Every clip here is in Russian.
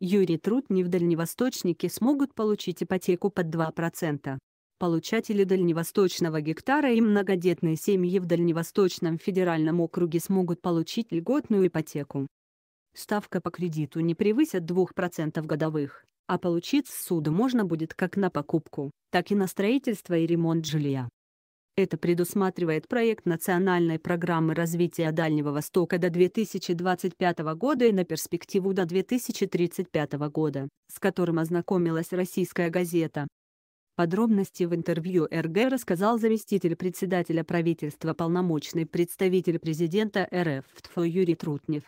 Юрий Трутни в дальневосточнике смогут получить ипотеку под 2%. Получатели дальневосточного гектара и многодетные семьи в Дальневосточном федеральном округе смогут получить льготную ипотеку. Ставка по кредиту не превысит 2% годовых, а получить суду можно будет как на покупку, так и на строительство и ремонт жилья. Это предусматривает проект национальной программы развития Дальнего Востока до 2025 года и на перспективу до 2035 года, с которым ознакомилась российская газета. Подробности в интервью РГ рассказал заместитель председателя правительства полномочный представитель президента РФ ТФО Юрий Трутнев.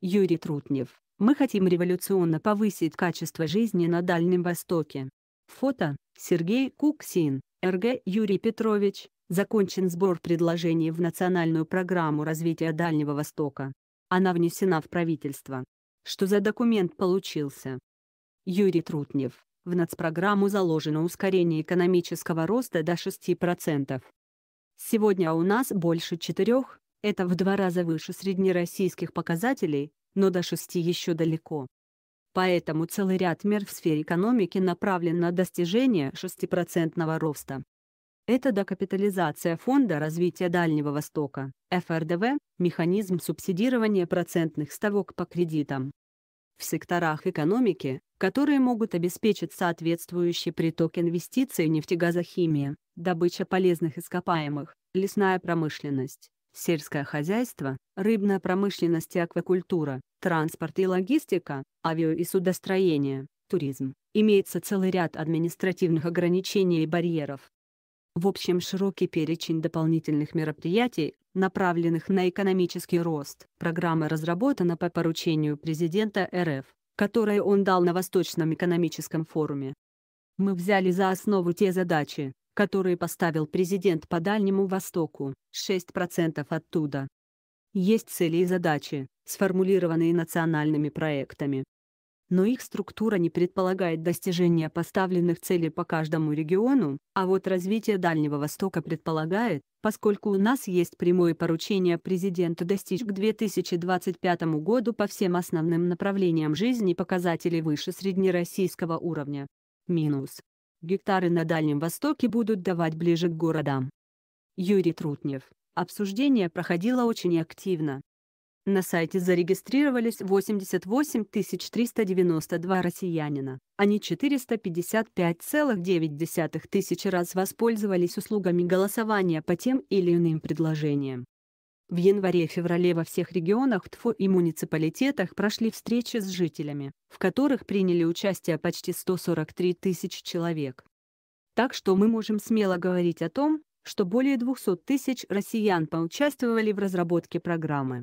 Юрий Трутнев. Мы хотим революционно повысить качество жизни на Дальнем Востоке. Фото Сергей Куксин, РГ Юрий Петрович, закончен сбор предложений в Национальную программу развития Дальнего Востока. Она внесена в правительство. Что за документ получился? Юрий Трутнев. В нацпрограмму заложено ускорение экономического роста до 6%. Сегодня у нас больше 4, это в два раза выше среднероссийских показателей, но до 6 еще далеко. Поэтому целый ряд мер в сфере экономики направлен на достижение 6% роста. Это докапитализация Фонда развития Дальнего Востока, ФРДВ, механизм субсидирования процентных ставок по кредитам. В секторах экономики, которые могут обеспечить соответствующий приток инвестиций нефтегазохимия, добыча полезных ископаемых, лесная промышленность, сельское хозяйство, рыбная промышленность и аквакультура, транспорт и логистика, авио- и судостроение, туризм. Имеется целый ряд административных ограничений и барьеров. В общем широкий перечень дополнительных мероприятий, направленных на экономический рост. Программа разработана по поручению президента РФ, которое он дал на Восточном экономическом форуме. Мы взяли за основу те задачи, которые поставил президент по Дальнему Востоку, 6% оттуда, есть цели и задачи, сформулированные национальными проектами. Но их структура не предполагает достижения поставленных целей по каждому региону, а вот развитие Дальнего Востока предполагает, поскольку у нас есть прямое поручение президента достичь к 2025 году по всем основным направлениям жизни показателей выше среднероссийского уровня. Минус. Гектары на Дальнем Востоке будут давать ближе к городам. Юрий Трутнев Обсуждение проходило очень активно. На сайте зарегистрировались 88 392 россиянина. Они 455,9 тысяч раз воспользовались услугами голосования по тем или иным предложениям. В январе-феврале во всех регионах ТФО и муниципалитетах прошли встречи с жителями, в которых приняли участие почти 143 тысяч человек. Так что мы можем смело говорить о том, что более 200 тысяч россиян поучаствовали в разработке программы.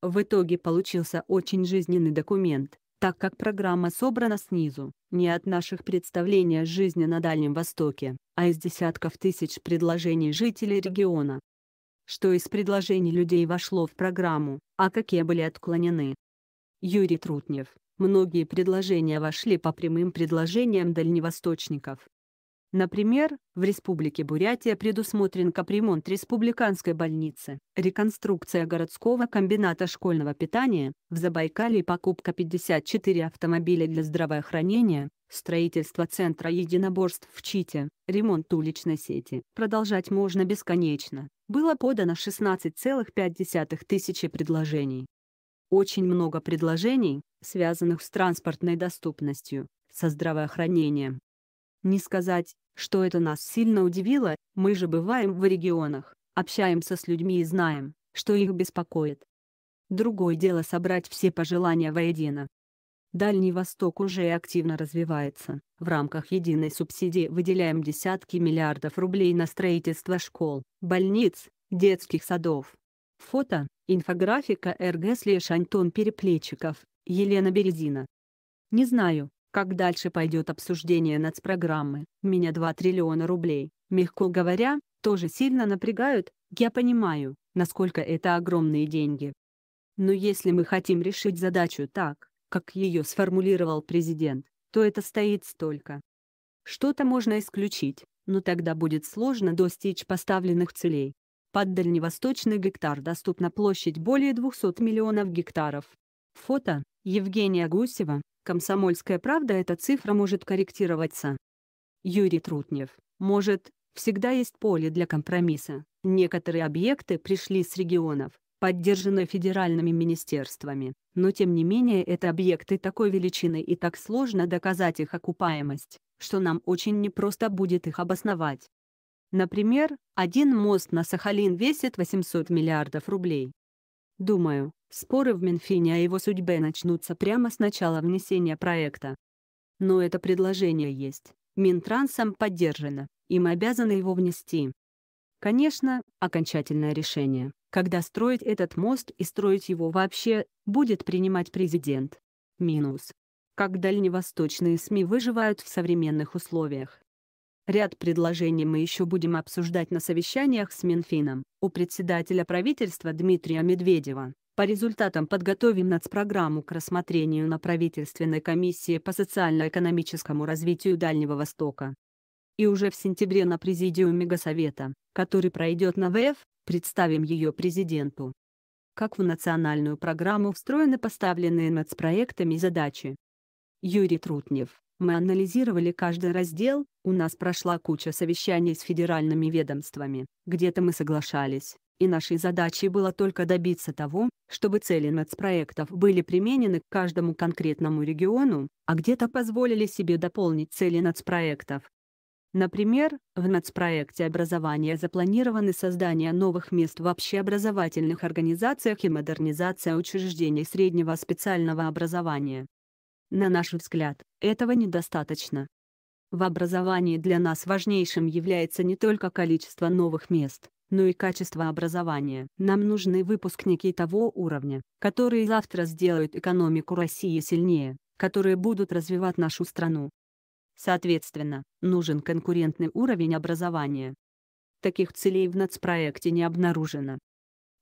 В итоге получился очень жизненный документ, так как программа собрана снизу, не от наших представлений о жизни на Дальнем Востоке, а из десятков тысяч предложений жителей региона. Что из предложений людей вошло в программу, а какие были отклонены? Юрий Трутнев. Многие предложения вошли по прямым предложениям дальневосточников, Например, в Республике Бурятия предусмотрен капремонт республиканской больницы, реконструкция городского комбината школьного питания, в Забайкале покупка 54 автомобиля для здравоохранения, строительство центра единоборств в Чите, ремонт уличной сети. Продолжать можно бесконечно. Было подано 16,5 тысячи предложений. Очень много предложений, связанных с транспортной доступностью, со здравоохранением. Не сказать, что это нас сильно удивило, мы же бываем в регионах, общаемся с людьми и знаем, что их беспокоит. Другое дело собрать все пожелания воедино. Дальний Восток уже активно развивается. В рамках единой субсидии выделяем десятки миллиардов рублей на строительство школ, больниц, детских садов. Фото, инфографика РГ слэш Антон Переплечиков, Елена Березина. Не знаю, как дальше пойдет обсуждение нацпрограммы, меня 2 триллиона рублей, мягко говоря, тоже сильно напрягают, я понимаю, насколько это огромные деньги. Но если мы хотим решить задачу так, как ее сформулировал президент, то это стоит столько. Что-то можно исключить, но тогда будет сложно достичь поставленных целей. Под дальневосточный гектар доступна площадь более 200 миллионов гектаров. Фото Евгения Гусева, Комсомольская правда эта цифра может корректироваться. Юрий Трутнев. Может, всегда есть поле для компромисса. Некоторые объекты пришли с регионов, поддержанные федеральными министерствами, но тем не менее это объекты такой величины и так сложно доказать их окупаемость, что нам очень непросто будет их обосновать. Например, один мост на Сахалин весит 800 миллиардов рублей, Думаю, споры в Минфине о его судьбе начнутся прямо с начала внесения проекта. Но это предложение есть, Минтрансом поддержано, им обязаны его внести. Конечно, окончательное решение, когда строить этот мост и строить его вообще, будет принимать президент. Минус. Как дальневосточные СМИ выживают в современных условиях? Ряд предложений мы еще будем обсуждать на совещаниях с Минфином у председателя правительства Дмитрия Медведева. По результатам подготовим нацпрограмму к рассмотрению на правительственной комиссии по социально-экономическому развитию Дальнего Востока. И уже в сентябре на президиуме Госсовета, который пройдет на ВФ, представим ее президенту. Как в национальную программу встроены поставленные нацпроектами задачи. Юрий Трутнев мы анализировали каждый раздел, у нас прошла куча совещаний с федеральными ведомствами, где-то мы соглашались, и нашей задачей было только добиться того, чтобы цели нацпроектов были применены к каждому конкретному региону, а где-то позволили себе дополнить цели нацпроектов. Например, в нацпроекте образования запланированы создание новых мест в общеобразовательных организациях и модернизация учреждений среднего специального образования. На наш взгляд, этого недостаточно. В образовании для нас важнейшим является не только количество новых мест, но и качество образования. Нам нужны выпускники того уровня, которые завтра сделают экономику России сильнее, которые будут развивать нашу страну. Соответственно, нужен конкурентный уровень образования. Таких целей в нацпроекте не обнаружено.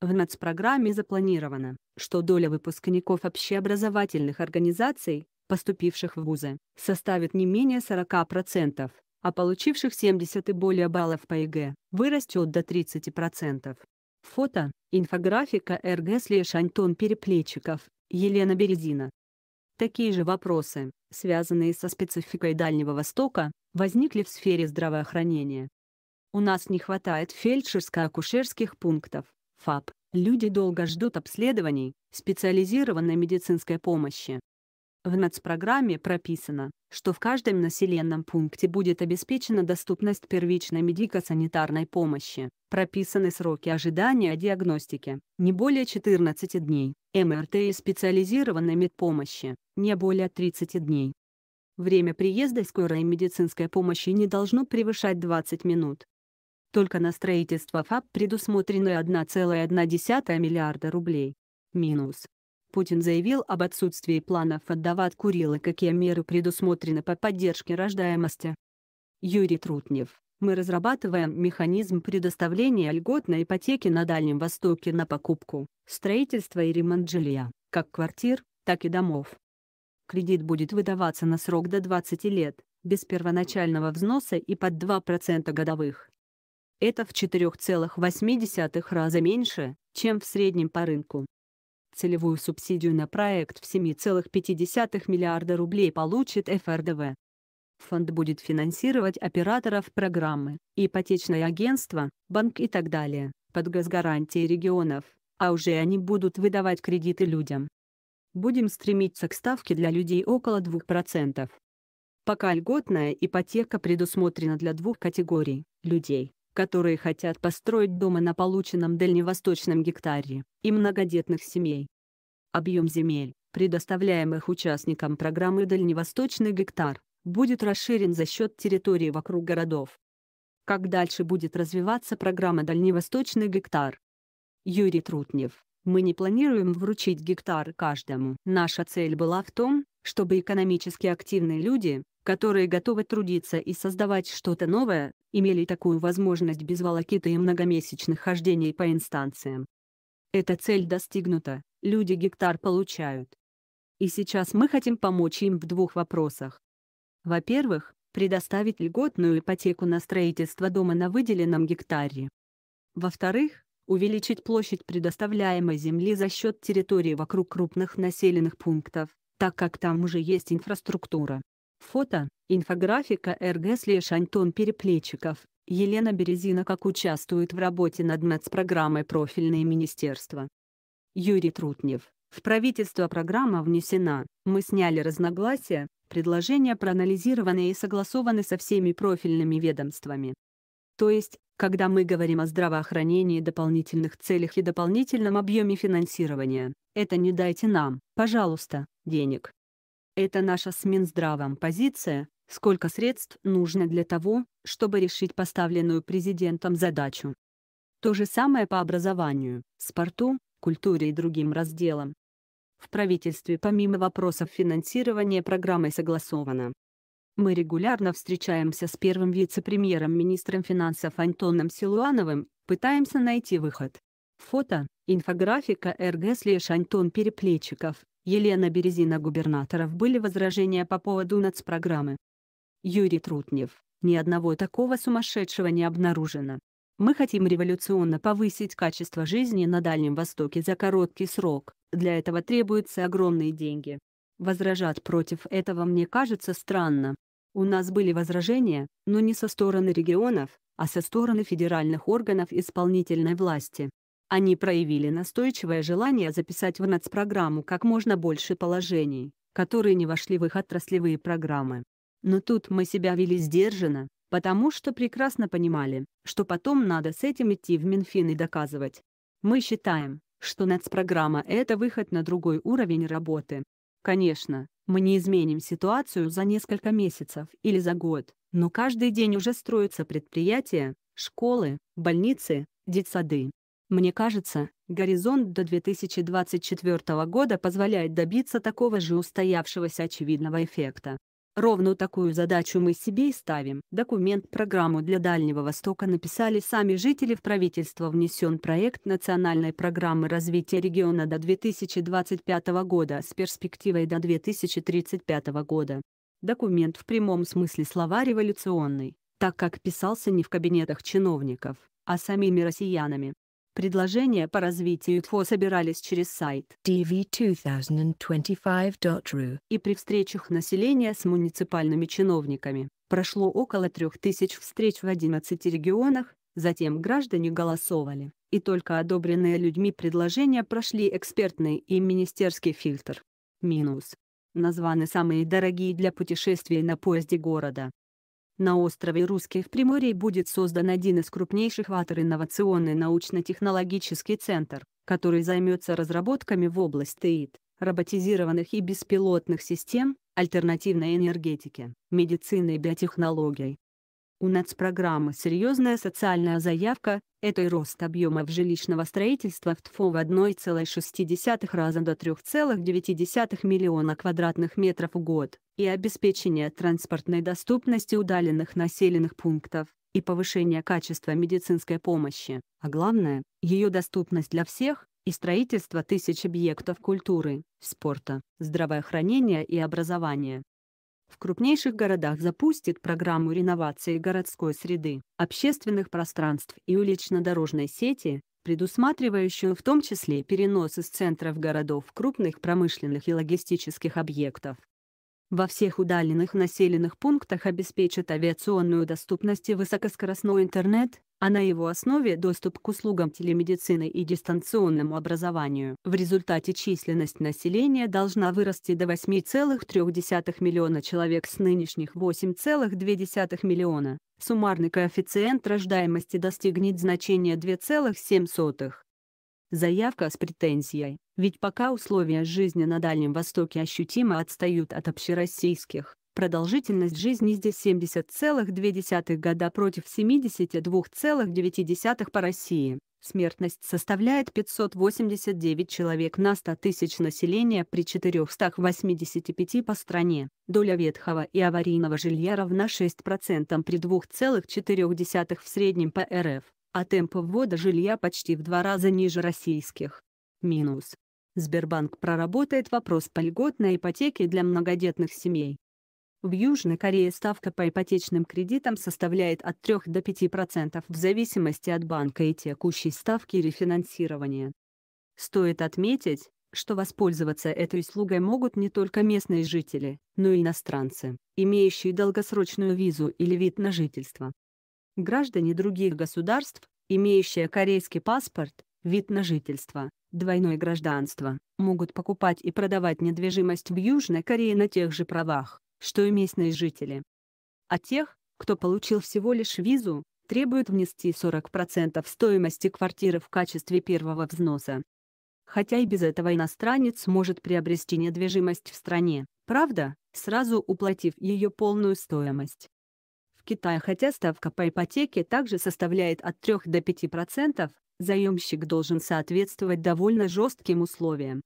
В нацпрограмме запланировано, что доля выпускников общеобразовательных организаций поступивших в вузы, составит не менее 40%, а получивших 70 и более баллов по ЕГЭ вырастет до 30%. Фото, инфографика РГ слэш Антон Переплечиков, Елена Березина. Такие же вопросы, связанные со спецификой Дальнего Востока, возникли в сфере здравоохранения. У нас не хватает фельдшерско-акушерских пунктов, ФАП. Люди долго ждут обследований, специализированной медицинской помощи, в нацпрограмме прописано, что в каждом населенном пункте будет обеспечена доступность первичной медико-санитарной помощи, прописаны сроки ожидания диагностики, не более 14 дней, МРТ и специализированной медпомощи, не более 30 дней. Время приезда скорой медицинской помощи не должно превышать 20 минут. Только на строительство ФАП предусмотрены 1,1 миллиарда рублей. Минус Путин заявил об отсутствии планов отдавать Курилы, какие меры предусмотрены по поддержке рождаемости. Юрий Трутнев. Мы разрабатываем механизм предоставления льготной ипотеки на Дальнем Востоке на покупку, строительство и ремонт жилья, как квартир, так и домов. Кредит будет выдаваться на срок до 20 лет, без первоначального взноса и под 2% годовых. Это в 4,8 раза меньше, чем в среднем по рынку. Целевую субсидию на проект в 7,5 миллиарда рублей получит ФРДВ. Фонд будет финансировать операторов программы, ипотечное агентство, банк и так далее, под газгарантии регионов, а уже они будут выдавать кредиты людям. Будем стремиться к ставке для людей около 2%. Пока льготная ипотека предусмотрена для двух категорий – людей, которые хотят построить дома на полученном дальневосточном гектаре, и многодетных семей. Объем земель, предоставляемых участникам программы «Дальневосточный гектар», будет расширен за счет территории вокруг городов. Как дальше будет развиваться программа «Дальневосточный гектар»? Юрий Трутнев. Мы не планируем вручить гектар каждому. Наша цель была в том, чтобы экономически активные люди, которые готовы трудиться и создавать что-то новое, имели такую возможность без волокиты и многомесячных хождений по инстанциям. Эта цель достигнута, люди гектар получают. И сейчас мы хотим помочь им в двух вопросах. Во-первых, предоставить льготную ипотеку на строительство дома на выделенном гектаре. Во-вторых, увеличить площадь предоставляемой земли за счет территории вокруг крупных населенных пунктов, так как там уже есть инфраструктура. Фото, инфографика РГ слэш Антон Переплечиков, Елена Березина как участвует в работе над нацпрограммой «Профильные министерства». Юрий Трутнев. В правительство программа внесена, мы сняли разногласия, предложения проанализированы и согласованы со всеми профильными ведомствами. То есть, когда мы говорим о здравоохранении, дополнительных целях и дополнительном объеме финансирования, это не дайте нам, пожалуйста, денег, это наша с Минздравом позиция, сколько средств нужно для того, чтобы решить поставленную президентом задачу. То же самое по образованию, спорту, культуре и другим разделам. В правительстве помимо вопросов финансирования программы согласовано. Мы регулярно встречаемся с первым вице-премьером министром финансов Антоном Силуановым, пытаемся найти выход. Фото, инфографика РГ слэш Антон Переплечиков. Елена Березина губернаторов были возражения по поводу нацпрограммы. Юрий Трутнев, ни одного такого сумасшедшего не обнаружено. Мы хотим революционно повысить качество жизни на Дальнем Востоке за короткий срок, для этого требуются огромные деньги. Возражать против этого мне кажется странно. У нас были возражения, но не со стороны регионов, а со стороны федеральных органов исполнительной власти. Они проявили настойчивое желание записать в нацпрограмму как можно больше положений, которые не вошли в их отраслевые программы. Но тут мы себя вели сдержанно, потому что прекрасно понимали, что потом надо с этим идти в Минфин и доказывать. Мы считаем, что нацпрограмма – это выход на другой уровень работы. Конечно, мы не изменим ситуацию за несколько месяцев или за год, но каждый день уже строятся предприятия, школы, больницы, детсады. Мне кажется, горизонт до 2024 года позволяет добиться такого же устоявшегося очевидного эффекта. Ровно такую задачу мы себе и ставим. Документ-программу для Дальнего Востока написали сами жители в правительство. Внесен проект национальной программы развития региона до 2025 года с перспективой до 2035 года. Документ в прямом смысле слова революционный, так как писался не в кабинетах чиновников, а самими россиянами. Предложения по развитию ТФО собирались через сайт dv2025.ru и при встречах населения с муниципальными чиновниками. Прошло около 3000 встреч в 11 регионах, затем граждане голосовали, и только одобренные людьми предложения прошли экспертный и министерский фильтр. Минус. Названы самые дорогие для путешествий на поезде города. На острове Русских Приморий будет создан один из крупнейших ватер инновационный научно-технологический центр, который займется разработками в области ИТ, роботизированных и беспилотных систем, альтернативной энергетики, медицины и биотехнологий, у нацпрограммы серьезная социальная заявка, это и рост объемов жилищного строительства в ТФО в 1,6 раза до 3,9 миллиона квадратных метров в год, и обеспечение транспортной доступности удаленных населенных пунктов, и повышение качества медицинской помощи, а главное, ее доступность для всех, и строительство тысяч объектов культуры, спорта, здравоохранения и образования в крупнейших городах запустит программу реновации городской среды, общественных пространств и улично-дорожной сети, предусматривающую в том числе перенос из центров городов крупных промышленных и логистических объектов во всех удаленных населенных пунктах обеспечат авиационную доступность и высокоскоростной интернет, а на его основе доступ к услугам телемедицины и дистанционному образованию. В результате численность населения должна вырасти до 8,3 миллиона человек с нынешних 8,2 миллиона. Суммарный коэффициент рождаемости достигнет значения 2,7. Заявка с претензией, ведь пока условия жизни на Дальнем Востоке ощутимо отстают от общероссийских, продолжительность жизни здесь 70,2 года против 72,9 по России. Смертность составляет 589 человек на 100 тысяч населения при 485 по стране. Доля ветхого и аварийного жилья равна 6% при 2,4 в среднем по РФ а темпы ввода жилья почти в два раза ниже российских. Минус. Сбербанк проработает вопрос по льготной ипотеке для многодетных семей. В Южной Корее ставка по ипотечным кредитам составляет от 3 до 5% в зависимости от банка и текущей ставки рефинансирования. Стоит отметить, что воспользоваться этой услугой могут не только местные жители, но и иностранцы, имеющие долгосрочную визу или вид на жительство. Граждане других государств, имеющие корейский паспорт, вид на жительство, двойное гражданство, могут покупать и продавать недвижимость в Южной Корее на тех же правах, что и местные жители. А тех, кто получил всего лишь визу, требуют внести 40% стоимости квартиры в качестве первого взноса. Хотя и без этого иностранец может приобрести недвижимость в стране, правда, сразу уплатив ее полную стоимость. Китая, хотя ставка по ипотеке также составляет от 3 до 5%, заемщик должен соответствовать довольно жестким условиям.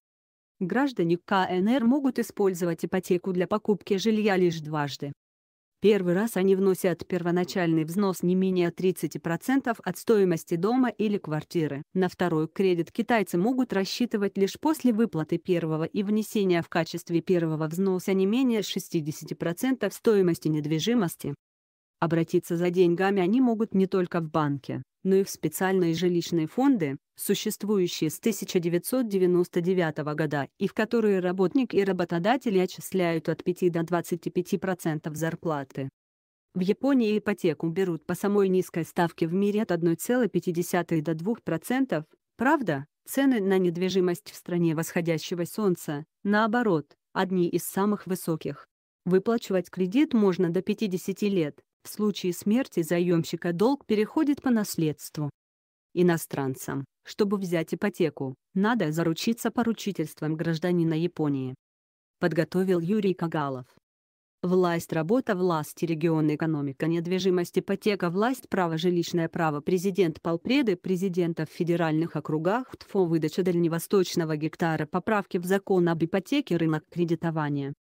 Граждане КНР могут использовать ипотеку для покупки жилья лишь дважды. Первый раз они вносят первоначальный взнос не менее 30% от стоимости дома или квартиры. На второй кредит китайцы могут рассчитывать лишь после выплаты первого и внесения в качестве первого взноса не менее 60% стоимости недвижимости. Обратиться за деньгами они могут не только в банке, но и в специальные жилищные фонды, существующие с 1999 года и в которые работник и работодатели отчисляют от 5 до 25% зарплаты. В Японии ипотеку берут по самой низкой ставке в мире от 1,5 до 2%, правда, цены на недвижимость в стране восходящего солнца, наоборот, одни из самых высоких. Выплачивать кредит можно до 50 лет, в случае смерти заемщика долг переходит по наследству. Иностранцам, чтобы взять ипотеку, надо заручиться поручительством гражданина Японии. Подготовил Юрий Кагалов. Власть работа власти, регион экономика недвижимость ипотека власть право жилищное право президент полпреды президентов федеральных округах ТФО выдача дальневосточного гектара поправки в закон об ипотеке рынок кредитования